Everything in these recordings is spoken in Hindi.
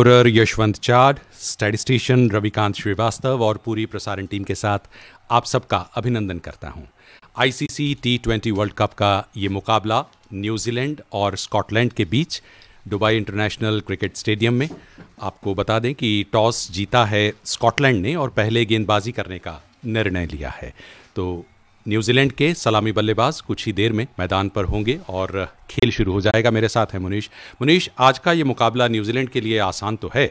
डॉक्टर यशवंत चाड स्टैटिस्टिशियन रविकांत श्रीवास्तव और पूरी प्रसारण टीम के साथ आप सबका अभिनंदन करता हूं। ICC T twenty World Cup का ये मुकाबला न्यूजीलैंड और स्कॉटलैंड के बीच दुबई इंटरनेशनल क्रिकेट स्टेडियम में आपको बता दें कि टॉस जीता है स्कॉटलैंड ने और पहले गेंदबाजी करने का निर्णय लिया है तो न्यूजीलैंड के सलामी बल्लेबाज कुछ ही देर में मैदान पर होंगे और खेल शुरू हो जाएगा मेरे साथ है मुनीश मुनीश आज का ये मुकाबला न्यूजीलैंड के लिए आसान तो है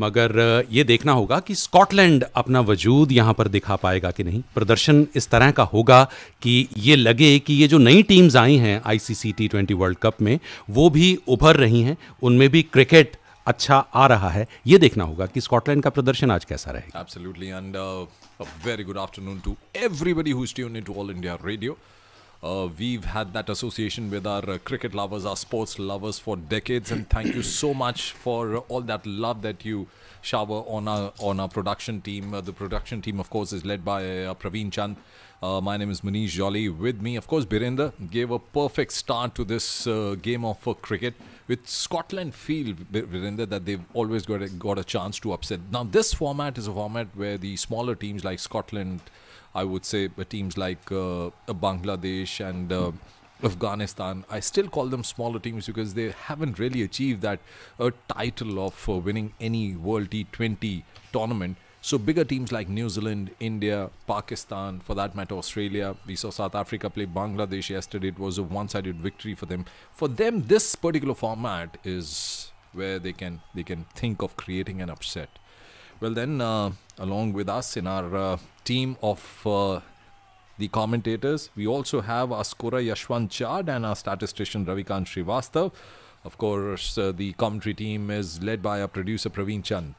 मगर ये देखना होगा कि स्कॉटलैंड अपना वजूद यहाँ पर दिखा पाएगा कि नहीं प्रदर्शन इस तरह का होगा कि ये लगे कि ये जो नई टीम्स आई हैं ICC T twenty World Cup में वो भी उभर रही हैं उनमें भी क्रिकेट अच्छा आ रहा है ये देखना होगा कि स्कॉटलैंड का प्रदर्शन आज कैसा रहेगा absolutely very good afternoon to everybody who All India Radio we've had that association with our cricket lovers our sports lovers for decades and thank you so much for all that love that you shower on our on our production team the production team of course is led by Praveen Chand my name is Manish Jolly with me of course Birendra give a perfect start to this game of cricket with Scotland field, Virinder, that they've always got a, got a chance to upset. Now, this format is a format where the smaller teams like Scotland, I would say, uh, teams like uh, uh, Bangladesh and uh, Afghanistan, I still call them smaller teams because they haven't really achieved that uh, title of uh, winning any World T20 tournament. So bigger teams like New Zealand, India, Pakistan, for that matter, Australia. We saw South Africa play Bangladesh yesterday. It was a one-sided victory for them. For them, this particular format is where they can they can think of creating an upset. Well, then, uh, along with us in our uh, team of uh, the commentators, we also have our scorer Yashwant Chad and our statistician Ravikant Srivastav. Of course, uh, the commentary team is led by our producer Praveen Chand.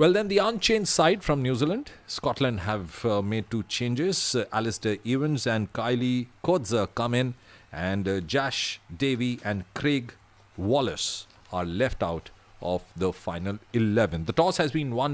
Well, then the unchanged side from New Zealand, Scotland have uh, made two changes. Uh, Alistair Evans and Kylie Kodza come in, and uh, Josh Davey and Craig Wallace are left out of the final 11. The toss has been won.